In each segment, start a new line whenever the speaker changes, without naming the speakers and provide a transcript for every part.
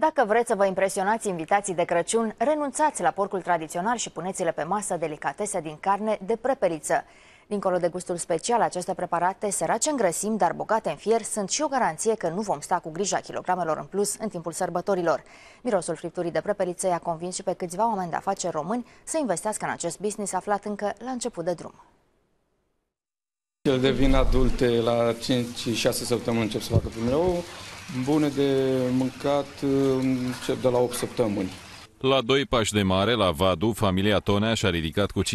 Dacă vreți să vă impresionați invitații de Crăciun, renunțați la porcul tradițional și puneți-le pe masă delicatese din carne de prepeliță. Dincolo de gustul special, aceste preparate sărace în grăsim, dar bogate în fier, sunt și o garanție că nu vom sta cu grija kilogramelor în plus în timpul sărbătorilor. Mirosul fripturii de prepeliță i-a convins și pe câțiva oameni de afaceri români să investească în acest business aflat încă la început de drum.
El devin adulte la 5-6 săptămâni încep să facă primele ouă, bune de mâncat uh, încep de la 8 săptămâni. La doi pași de mare, la Vadu, familia Tonea și-a ridicat cu 50%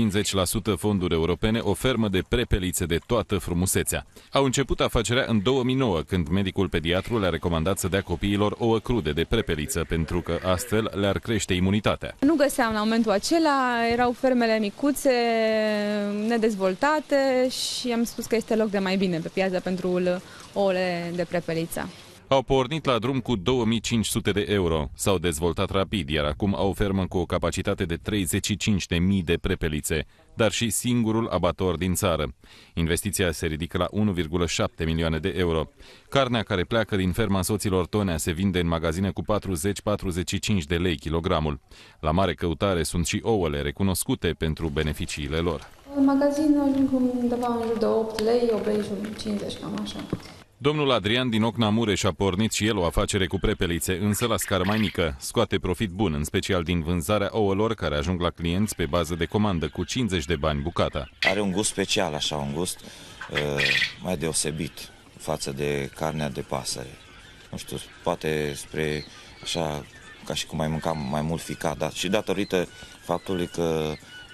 fonduri europene o fermă de prepelițe de toată frumusețea. Au început afacerea în 2009, când medicul pediatru le-a recomandat să dea copiilor ouă crude de prepeliță, pentru că astfel le-ar crește imunitatea.
Nu găseam la momentul acela, erau fermele micuțe, nedezvoltate și am spus că este loc de mai bine pe piață pentru ouăle de prepeliță
au pornit la drum cu 2500 de euro, s-au dezvoltat rapid, iar acum au fermă cu o capacitate de 35.000 de prepelițe, dar și singurul abator din țară. Investiția se ridică la 1,7 milioane de euro. Carnea care pleacă din ferma soților Tonea se vinde în magazine cu 40-45 de lei kilogramul. La mare căutare sunt și ouăle recunoscute pentru beneficiile lor.
În magazin ajung undeva în jur de 8 lei, 8 lei 50, cam așa.
Domnul Adrian din Ocna Mureș a pornit și el o afacere cu prepelițe, însă la scară mai mică. Scoate profit bun, în special din vânzarea ouălor care ajung la clienți pe bază de comandă cu 50 de bani bucata. Are un gust special, așa, un gust uh, mai deosebit față de carnea de pasăre. Nu știu, poate spre așa ca și cum mai mâncam mai mult ficat, dar și datorită faptului că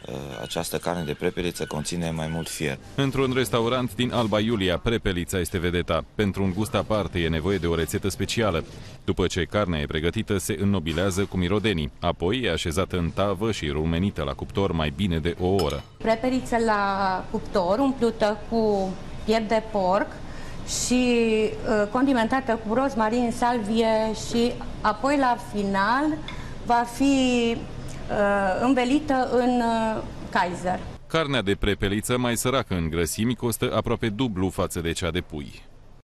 Uh, această carne de prepeliță conține mai mult fier. Într-un restaurant din Alba Iulia, prepelița este vedeta. Pentru un gust aparte e nevoie de o rețetă specială. După ce carnea e pregătită, se înnobilează cu mirodenii. Apoi e așezată în tavă și rumenită la cuptor mai bine de o oră.
Prepeliță la cuptor umplută cu piept de porc, și uh, condimentată cu rozmarin, salvie și apoi la final va fi Uh, învelită în uh, Kaiser.
Carnea de prepeliță, mai săracă în grăsimi, costă aproape dublu față de cea de pui.